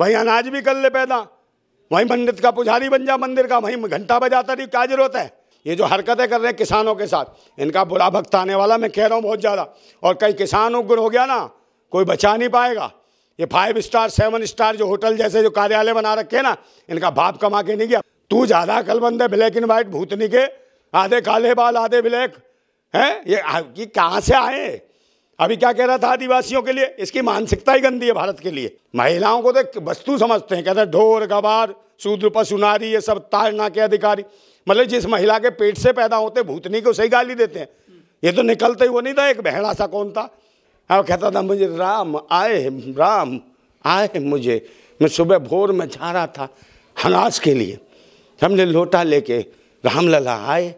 वहीं अनाज भी कर ले पैदा वहीं मंदिर का पुजारी बन जा मंदिर का वहीं घंटा बजाता नहीं क्या जरूरत है ये जो हरकतें कर रहे हैं किसानों के साथ इनका बुरा भक्त आने वाला मैं कह रहा हूँ बहुत ज़्यादा और कई किसान उग्र हो गया ना कोई बचा नहीं पाएगा ये फाइव स्टार सेवन स्टार जो होटल जैसे जो कार्यालय बना रखे हैं ना इनका भाप कमा के नहीं गया तू ज़्यादा अकलमंद है ब्लैक एंड वाइट भूतनी के आधे काले बाल आधे ब्लैक हैं ये, ये कहाँ से आए अभी क्या कह रहा था आदिवासियों के लिए इसकी मानसिकता ही गंदी है भारत के लिए महिलाओं को तो वस्तु समझते हैं कहते हैं ढोर गवार शूद्र पशु नारी ये सब ताड़ना के अधिकारी मतलब जिस महिला के पेट से पैदा होते भूतनी को सही गाली देते हैं ये तो निकलते ही वो नहीं था एक बहड़ा सा कौन था अब कहता था मुझे राम आए राम आए मुझे मैं सुबह भोर में जा रहा था हनास के लिए हमने लोटा लेके रामलला आए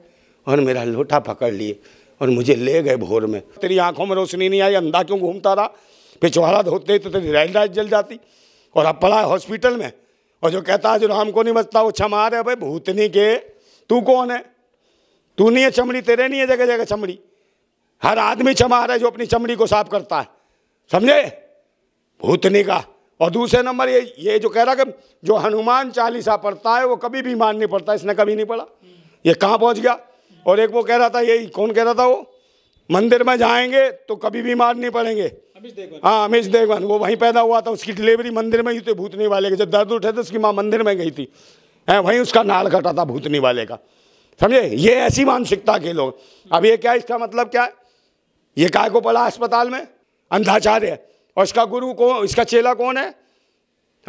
और मेरा लोटा पकड़ लिए और मुझे ले गए भोर में तेरी आंखों में रोशनी नहीं आई अंधा क्यों घूमता रहा पिछवाड़ा धोते ही तो तेरी राइल राइट जल जाती और अब पड़ा है हॉस्पिटल में और जो कहता है जो राम को नहीं बचता वो छमार है भाई भूतनी के तू कौन है तू नहीं है चमड़ी तेरे नहीं है जगह जगह चमड़ी हर आदमी छमार है जो अपनी चमड़ी को साफ करता है समझे भूतनी का और दूसरे नंबर ये ये जो कह रहा कि जो हनुमान चालीसा पढ़ता है वो कभी भी मान नहीं पड़ता इसने कभी नहीं पढ़ा ये कहाँ पहुँच गया और एक वो कह रहा था यही कौन कह रहा था वो मंदिर में जाएंगे तो कभी बीमार नहीं पड़ेंगे हाँ अमेश देवगन वो वहीं पैदा हुआ था उसकी डिलीवरी मंदिर में ही थी भूतनी वाले के जब दर्द उठे तो उसकी माँ मंदिर में गई थी है वहीं उसका नाल कटा था भूतनी वाले का समझे ये ऐसी मानसिकता के लोग अब ये क्या इसका मतलब क्या है ये काय को पड़ा अस्पताल में अंधाचार्य और इसका गुरु कौन इसका चेला कौन है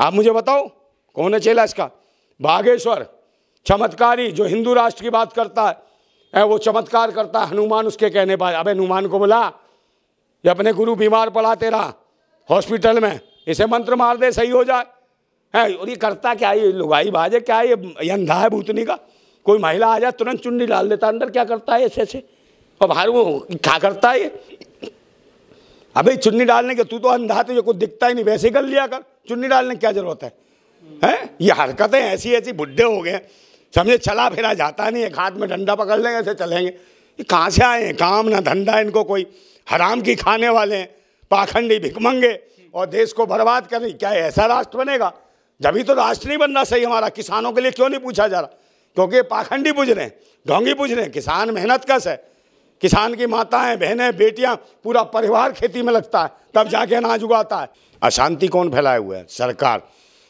आप मुझे बताओ कौन है चेला इसका बागेश्वर चमत्कारी जो हिंदू राष्ट्र की बात करता है वो चमत्कार करता हनुमान उसके कहने पर अबे हनुमान को बोला ये अपने गुरु बीमार पड़ा तेरा हॉस्पिटल में इसे मंत्र मार दे सही हो जाए है और ये करता क्या ये लुगाई बाज है क्या ये अंधा है भूतनी का कोई महिला आ जाए तुरंत चुन्नी डाल देता अंदर क्या करता है ऐसे ऐसे और बाहर वो क्या करता है ये अबे चुन्नी डालने के तू तो अंधा तो ये कुछ दिखता ही नहीं वैसे कर लिया कर चुन्नी डालने की क्या जरूरत है हैं ये हरकतें ऐसी ऐसी बुढ़े हो गए समझे चला फिरा जाता नहीं एक हाथ में डंडा पकड़ लेंगे ऐसे चलेंगे ये कहाँ से आए हैं काम ना धंधा इनको कोई हराम की खाने वाले हैं पाखंडी भिकमंगे और देश को बर्बाद कर रही क्या ऐसा राष्ट्र बनेगा जब तो राष्ट्र नहीं बनना सही हमारा किसानों के लिए क्यों नहीं पूछा जा रहा क्योंकि पाखंडी बुझ रहे हैं ढोंगी बुझ रहे हैं किसान मेहनत कस है किसान की माताएं बहनें बेटियां पूरा परिवार खेती में लगता है तब जाके अनाज उगाता है अशांति कौन फैलाए हुए हैं सरकार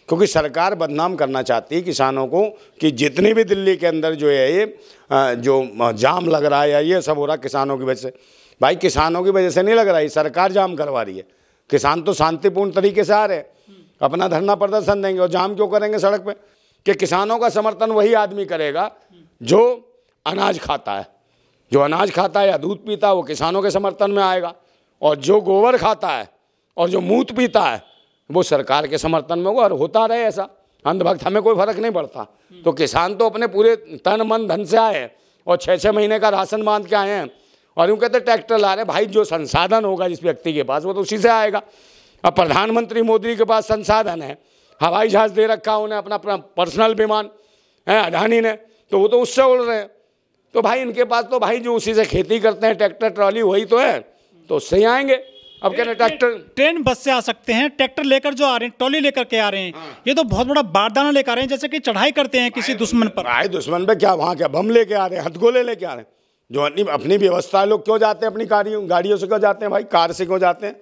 क्योंकि सरकार बदनाम करना चाहती है किसानों को कि जितनी भी दिल्ली के अंदर जो है ये जो जाम लग रहा है या ये सब हो रहा किसानों की वजह से भाई किसानों की वजह से नहीं लग रहा है सरकार जाम करवा रही है किसान तो शांतिपूर्ण तरीके से आ रहे हैं अपना धरना प्रदर्शन देंगे और जाम क्यों करेंगे सड़क पर कि किसानों का समर्थन वही आदमी करेगा जो अनाज खाता है जो अनाज खाता है या दूध पीता है वो किसानों के समर्थन में आएगा और जो गोबर खाता है और जो मूत पीता है वो सरकार के समर्थन में होगा और होता रहे ऐसा अंधभक्त हमें कोई फर्क नहीं पड़ता तो किसान तो अपने पूरे तन मन धन से आए और छः छः महीने का राशन बांध के आए हैं और यूँ कहते ट्रैक्टर ला रहे भाई जो संसाधन होगा जिस व्यक्ति के पास वो तो उसी से आएगा अब प्रधानमंत्री मोदी के पास संसाधन है हवाई जहाज दे रखा उन्हें अपना अपना पर्सनल विमान है अडानी ने तो वो तो उससे उड़ रहे हैं तो भाई इनके पास तो भाई जो उसी से खेती करते हैं ट्रैक्टर ट्रॉली वही तो है तो उससे ही आएंगे अब क्या ट्रैक्टर ट्रेन बस से आ सकते हैं ट्रैक्टर लेकर जो आ रहे हैं ट्रॉली लेकर के आ रहे हैं हाँ। ये तो बहुत बड़ा बारदाना लेकर आ रहे हैं जैसे कि चढ़ाई करते हैं किसी दुश्मन पर आए दुश्मन पे क्या वहाँ क्या बम लेके आ रहे हैं हथगोले लेके आ रहे हैं जो अपनी अपनी व्यवस्था है लोग क्यों जाते हैं अपनी गाड़ियों गाड़ियों से क्यों जाते हैं भाई कार से क्यों जाते हैं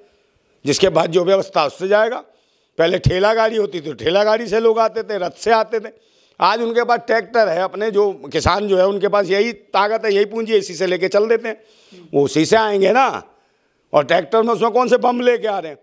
जिसके बाद जो व्यवस्था उससे जाएगा पहले ठेला गाड़ी होती थी तो ठेला गाड़ी से लोग आते थे रथ से आते थे आज उनके पास ट्रैक्टर है अपने जो किसान जो है उनके पास यही ताकत है यही पूंजी इसी से लेके चल देते हैं वो उसी से आएंगे ना और ट्रैक्टर में उसमें कौन से बम लेके आ रहे हैं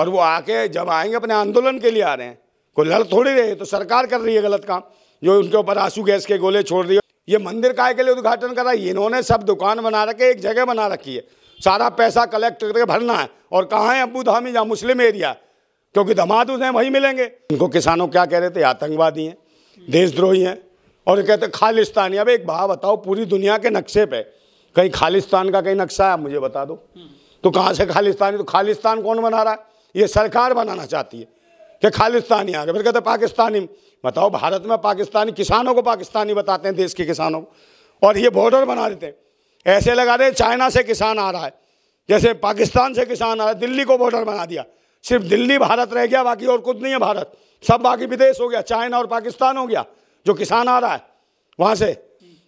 और वो आके जब आएंगे अपने आंदोलन के लिए आ रहे हैं कोई लड़ थोड़ी रहे तो सरकार कर रही है गलत काम जो उनके ऊपर आंसू गैस के गोले छोड़ रही है ये मंदिर काय के लिए उद्घाटन करा है इन्होंने सब दुकान बना रखे एक जगह बना रखी है सारा पैसा कलेक्ट करके भरना है और कहाँ है अबू धामी जहाँ मुस्लिम एरिया क्योंकि दमाद उसे वहीं मिलेंगे उनको किसानों क्या कह रहे थे आतंकवादी हैं देशद्रोही हैं और कहते खालिस्तानी अब एक भाव बताओ पूरी दुनिया के नक्शे पे कहीं खालिस्तान का कहीं नक्शा है मुझे बता दो तो कहाँ से खालिस्तानी तो खालिस्तान कौन बना रहा है ये सरकार बनाना चाहती है कि खालिस्तानी आ गए फिर कहते पाकिस्तानी बताओ भारत में पाकिस्तानी किसानों को पाकिस्तानी बताते हैं देश के किसानों को और ये बॉर्डर बना देते हैं ऐसे लगा रहे चाइना से किसान आ रहा है जैसे पाकिस्तान से किसान आ रहा है दिल्ली को बॉर्डर बना दिया सिर्फ दिल्ली भारत रह गया बाकी और कुछ नहीं है भारत सब बाकी विदेश हो गया चाइना और पाकिस्तान हो गया जो किसान आ रहा है वहाँ से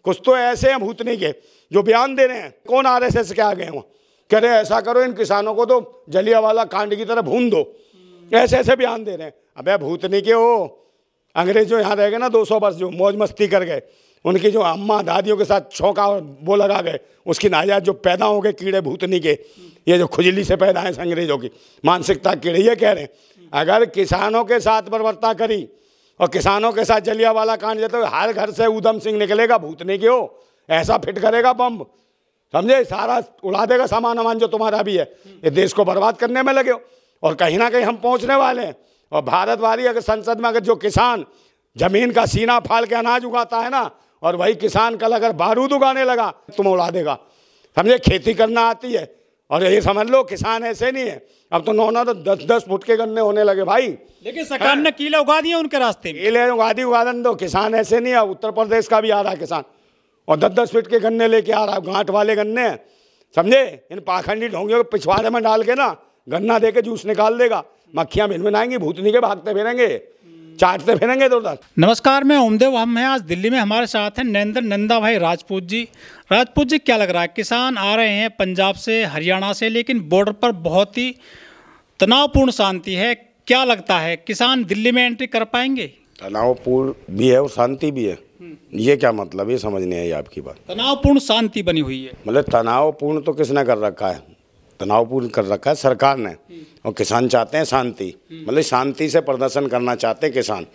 कुछ तो ऐसे हैं भूतने के जो बयान दे रहे हैं कौन आर एस के आ गए वहाँ कह रहे ऐसा करो इन किसानों को तो जलिया वाला कांड की तरह भून दो ऐसे ऐसे बयान दे रहे हैं अबे भूतनी के हो अंग्रेज जो यहाँ रह गए ना 200 वर्ष जो मौज मस्ती कर गए उनकी जो अम्मा दादियों के साथ छौका और वो लगा गए उसकी नाजात जो पैदा हो गए कीड़े भूतनी के ये जो खुजली से पैदा है अंग्रेजों की मानसिकता कीड़े ये कह रहे हैं अगर किसानों के साथ बर्बरता करी और किसानों के साथ जलिया वाला कांड जाता तो हर घर से ऊधम सिंह निकलेगा भूतने के हो ऐसा फिट करेगा बम समझे सारा उड़ा देगा सामान वामान जो तुम्हारा भी है ये देश को बर्बाद करने में लगे हो और कहीं ना कहीं हम पहुंचने वाले हैं और भारत वाली अगर संसद में अगर जो किसान जमीन का सीना फाड़ के अनाज उगाता है ना और वही किसान कल अगर बारूद उगाने लगा तुम उड़ा देगा समझे खेती करना आती है और ये समझ लो किसान ऐसे नहीं है अब तो नौ तो दस दस फुट के गन्ने होने लगे भाई लेकिन सरकार ने कीले उगा दिए उनके रास्ते में कीले उगा दी उगा दो किसान ऐसे नहीं है उत्तर प्रदेश का भी आ रहा किसान और दस दस फीट के गन्ने लेके आ रहा है गांठ वाले गन्ने समझे इन पाखंडी ढोंगियों के पिछवाड़े में डाल के ना गन्ना दे के जूस निकाल देगा मक्खियाँ भिन आएंगी भूतनी के भागते फिरेंगे चाटते फिरेंगे तो उधर नमस्कार मैं ओमदेव हम हैं आज दिल्ली में हमारे साथ हैं नरेंद्र नंदा भाई राजपूत जी राजपूत जी क्या लग रहा है किसान आ रहे हैं पंजाब से हरियाणा से लेकिन बॉर्डर पर बहुत ही तनावपूर्ण शांति है क्या लगता है किसान दिल्ली में एंट्री कर पाएंगे तनावपूर्ण भी है और शांति भी है हम्म। ये क्या मतलब ये समझ नहीं आई आपकी बात तनावपूर्ण शांति बनी हुई है मतलब तनावपूर्ण तो किसने कर रखा है तनावपूर्ण कर रखा है सरकार ने हम्म। और किसान चाहते हैं शांति हम्म। मतलब शांति से प्रदर्शन करना चाहते हैं किसान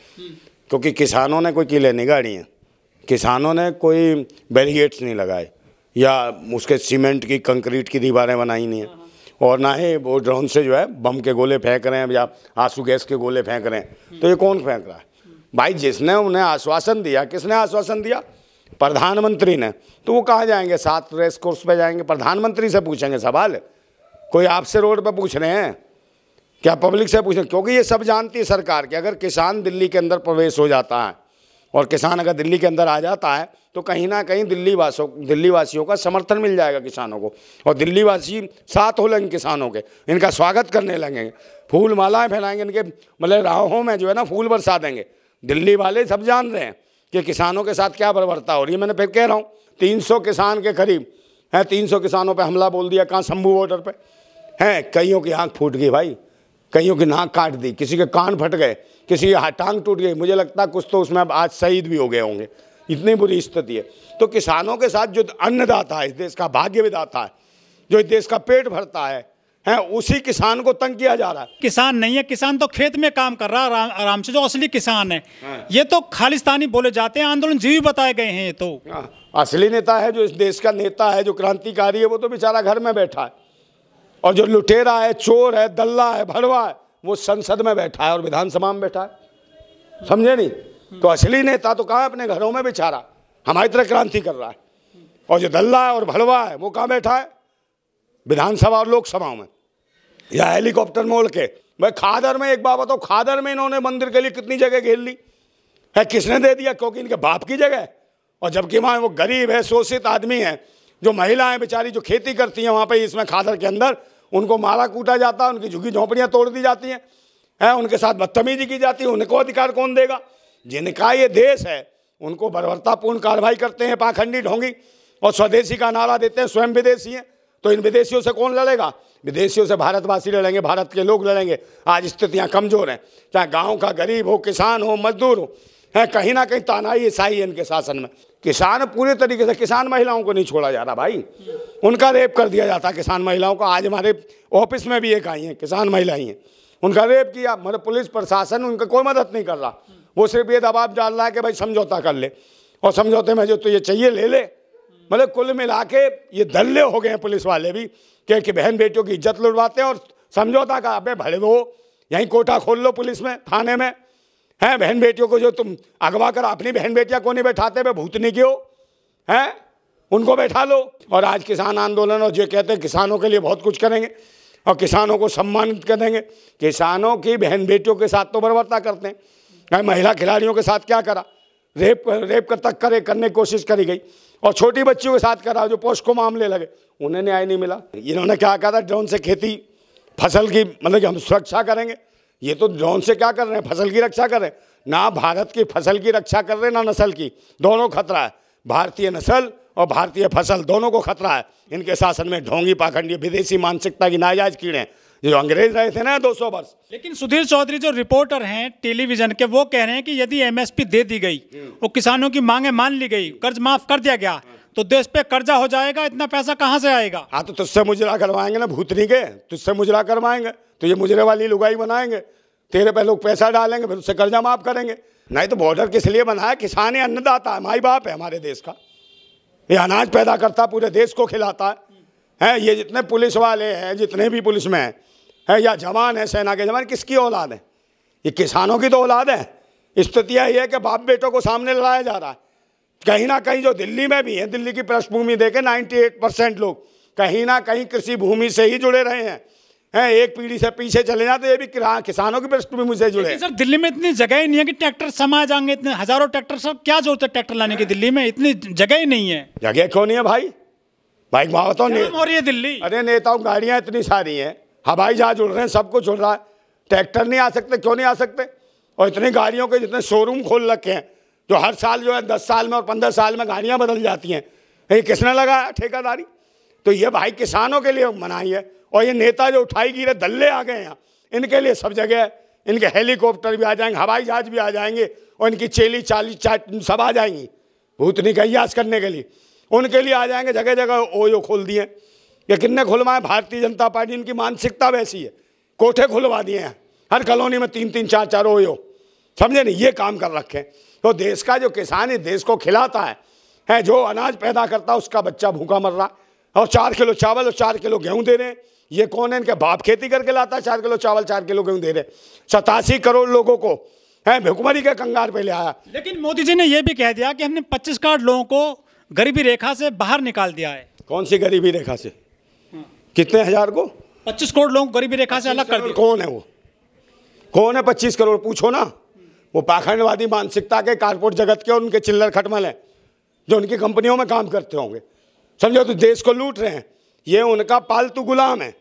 क्योंकि किसानों ने कोई किले नहीं गाड़ी हैं किसानों ने कोई बैरिगेट्स नहीं लगाए या उसके सीमेंट की कंक्रीट की दीवारें बनाई नहीं है हाँ, हाँ। और ना ही वो ड्रोन से जो है बम के गोले फेंक रहे हैं या आंसू गैस के गोले फेंक रहे हैं तो ये कौन फेंक रहा है भाई जिसने उन्हें आश्वासन दिया किसने आश्वासन दिया प्रधानमंत्री ने तो वो कहाँ जाएंगे सात रेस कोर्स पे जाएंगे प्रधानमंत्री से पूछेंगे सवाल कोई आपसे रोड पे पूछ रहे हैं क्या पब्लिक से पूछ रहे हैं क्योंकि ये सब जानती है सरकार कि अगर किसान दिल्ली के अंदर प्रवेश हो जाता है और किसान अगर दिल्ली के अंदर आ जाता है तो कहीं ना कहीं दिल्ली वासों दिल्ली वासियों का समर्थन मिल जाएगा किसानों को और दिल्ली वासी साथ हो लेंगे किसानों के इनका स्वागत करने लगेंगे फूल मालाएँ फैलाएंगे इनके मतलब राहों में जो है ना फूल बरसा देंगे दिल्ली वाले सब जान रहे हैं कि किसानों के साथ क्या बर्बरता हो रही है मैंने फिर कह रहा हूँ तीन सौ किसान के करीब हैं तीन सौ किसानों पर हमला बोल दिया कहाँ शंभू बॉर्डर पर हैं कईयों की आँख फूट गई भाई कईयों की नाक काट दी किसी के कान फट गए किसी की टांग टूट गई मुझे लगता कुछ तो उसमें अब आज शहीद भी हो गए होंगे इतनी बुरी स्थिति है तो किसानों के साथ जो अन्नदाता है इस देश का भाग्य विदाता है जो इस देश का पेट भरता है है उसी किसान को तंग किया जा रहा है किसान नहीं है किसान तो खेत में काम कर रहा है आराम, से जो असली किसान है हाँ। ये तो खालिस्तानी बोले जाते हैं आंदोलन जीवी बताए गए हैं ये तो हाँ, असली नेता है जो इस देश का नेता है जो क्रांतिकारी है वो तो बेचारा घर में बैठा है और जो लुटेरा है चोर है दल्ला है भड़वा है वो संसद में बैठा है और विधानसभा में बैठा है समझे नहीं तो असली नेता तो कहाँ अपने घरों में बेचारा हमारी तरह क्रांति कर रहा है और जो दल्ला है और भड़वा है वो कहाँ बैठा है विधानसभा और लोकसभाओं में या हेलीकॉप्टर मोड़ के भाई खादर में एक बात तो बताओ खादर में इन्होंने मंदिर के लिए कितनी जगह घेर ली है किसने दे दिया क्योंकि इनके बाप की जगह है और जबकि वहाँ वो गरीब है शोषित आदमी है जो महिलाएं बेचारी जो खेती करती हैं वहाँ पे इसमें खादर के अंदर उनको मारा कूटा जाता है उनकी झुग्गी झोंपड़ियाँ तोड़ दी जाती हैं हैं उनके साथ बदतमीजी की जाती है उनको अधिकार कौन देगा जिनका ये देश है उनको बर्बरतापूर्ण कार्रवाई करते हैं पाखंडी ढोंगी और स्वदेशी का नारा देते हैं स्वयं विदेशी हैं तो इन विदेशियों से कौन लड़ेगा विदेशियों से भारतवासी लड़ेंगे भारत के लोग लड़ेंगे आज स्थितियाँ कमज़ोर हैं चाहे गाँव का गरीब हो किसान हो मजदूर हो है कहीं ना कहीं तानाई ईसाई है इनके शासन में किसान पूरे तरीके से किसान महिलाओं को नहीं छोड़ा जा रहा भाई उनका रेप कर दिया जाता किसान महिलाओं को आज हमारे ऑफिस में भी एक आई हैं किसान महिलाएं हैं उनका रेप किया मगर पुलिस प्रशासन उनका कोई मदद नहीं कर रहा वो सिर्फ ये दबाव डाल रहा है कि भाई समझौता कर ले और समझौते में जो तो ये चाहिए ले ले मतलब कुल मिला के ये धल्ले हो गए हैं पुलिस वाले भी क्योंकि बहन बेटियों की इज्जत लुटवाते हैं और समझौता का अब भले वो यहीं कोटा खोल लो पुलिस में थाने में हैं बहन बेटियों को जो तुम अगवा कर अपनी बहन बेटियां को नहीं बैठाते वे भूतनी की हो हैं उनको बैठा लो और आज किसान आंदोलन और जो कहते हैं किसानों के लिए बहुत कुछ करेंगे और किसानों को सम्मानित कर देंगे किसानों की बहन बेटियों के साथ तो बर्बरता करते हैं महिला खिलाड़ियों के साथ क्या करा रेप रेप का तक करे करने की कोशिश करी गई और छोटी बच्चियों के साथ करा जो को मामले लगे उन्हें न्याय नहीं मिला इन्होंने क्या कहा था ड्रोन से खेती फसल की मतलब कि हम सुरक्षा करेंगे ये तो ड्रोन से क्या कर रहे हैं फसल की रक्षा कर रहे हैं ना भारत की फसल की रक्षा कर रहे हैं ना नस्ल की दोनों खतरा है भारतीय नस्ल और भारतीय फसल दोनों को खतरा है इनके शासन में ढोंगी पाखंडी विदेशी मानसिकता की नाजायज कीड़े हैं जो अंग्रेज रहे थे ना 200 वर्ष लेकिन सुधीर चौधरी जो रिपोर्टर हैं टेलीविजन के वो कह रहे हैं कि यदि एमएसपी दे दी गई और हम्म। किसानों की मांगे मान ली गई कर्ज माफ कर दिया गया हाँ। तो देश पे कर्जा हो जाएगा इतना पैसा कहाँ से आएगा हाँ तो तुझसे मुजरा करवाएंगे ना भूतनी के तुझसे मुजरा करवाएंगे तो ये मुजरे वाली लुगाई बनाएंगे तेरे पे लोग पैसा डालेंगे फिर उससे कर्जा माफ करेंगे नहीं तो बॉर्डर किस लिए बनाया किसान ही अन्नदाता है माई बाप है हमारे देश का ये अनाज पैदा करता पूरे देश को खिलाता है ये जितने पुलिस वाले हैं जितने भी पुलिस में हैं है या जवान है सेना के जवान किसकी औलाद है ये किसानों की तो औलाद है स्थिति यही है कि बाप बेटों को सामने लड़ाया जा रहा है कहीं ना कहीं जो दिल्ली में भी है दिल्ली की पृष्ठभूमि देखे एट परसेंट लोग कहीं ना कहीं कृषि भूमि से ही जुड़े रहे हैं हैं एक पीढ़ी से पीछे चले जाते ये भी किसानों की पृष्ठभूमि से जुड़े सर दिल्ली में इतनी जगह ही नहीं है कि ट्रैक्टर समा जाएंगे इतने हजारों ट्रैक्टर सब क्या जरूरत है ट्रैक्टर लाने की दिल्ली में इतनी जगह ही नहीं है जगह क्यों नहीं है भाई भाई बताओ तो हो रही है दिल्ली अरे नेताओं गाड़ियां इतनी सारी हैं हवाई हाँ जहाज उड़ रहे हैं सब कुछ उड़ रहा है ट्रैक्टर नहीं आ सकते क्यों नहीं आ सकते और इतनी गाड़ियों के जितने शोरूम खोल रखे हैं जो हर साल जो है दस साल में और पंद्रह साल में गाड़ियाँ बदल जाती हैं ये किसने लगाया ठेकेदारी तो ये भाई किसानों के लिए मनाई है और ये नेता जो उठाई गिरे दल्ले आ गए यहाँ इनके लिए सब जगह है इनके हेलीकॉप्टर भी आ जाएंगे हवाई जहाज भी आ जाएंगे और इनकी चेली चाली चा सब आ जाएंगी भूतनी का यास करने के लिए उनके लिए आ जाएंगे जगह जगह ओयो खोल दिए ये कितने खुलवाएं भारतीय जनता पार्टी इनकी मानसिकता वैसी है कोठे खुलवा दिए हैं हर कॉलोनी में तीन तीन चार चार यो समझे नहीं ये काम कर रखे तो देश का जो किसान है देश को खिलाता है है जो अनाज पैदा करता है उसका बच्चा भूखा मर रहा और चार किलो चावल और चार किलो गेहूँ दे रहे हैं ये कौन है इनके बाप खेती करके लाता है चार किलो चावल चार किलो गेहूँ दे रहे सतासी करोड़ लोगों को है भुखमरी के कंगार पे ले आया लेकिन मोदी जी ने यह भी कह दिया कि हमने पच्चीस करोड़ लोगों को गरीबी रेखा से बाहर निकाल दिया है कौन सी गरीबी रेखा से कितने हजार को पच्चीस करोड़ लोग गरीबी रेखा से अलग कर दिए कौन है वो कौन है पच्चीस करोड़ पूछो ना वो पाखंडवादी मानसिकता के कारपोरेट जगत के और उनके चिल्लर खटमल हैं जो उनकी कंपनियों में काम करते होंगे समझो तो देश को लूट रहे हैं ये उनका पालतू गुलाम है